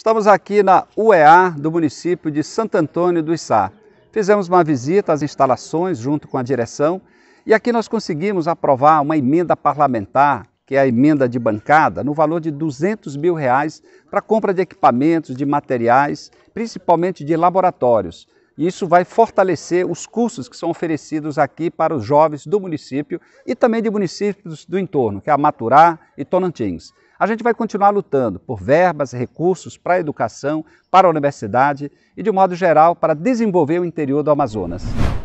Estamos aqui na UEA do município de Santo Antônio do Içá. Fizemos uma visita às instalações junto com a direção e aqui nós conseguimos aprovar uma emenda parlamentar, que é a emenda de bancada, no valor de 200 mil reais para compra de equipamentos, de materiais, principalmente de laboratórios, isso vai fortalecer os cursos que são oferecidos aqui para os jovens do município e também de municípios do entorno, que é Amaturá e Tonantins. A gente vai continuar lutando por verbas, recursos para a educação, para a universidade e, de modo geral, para desenvolver o interior do Amazonas.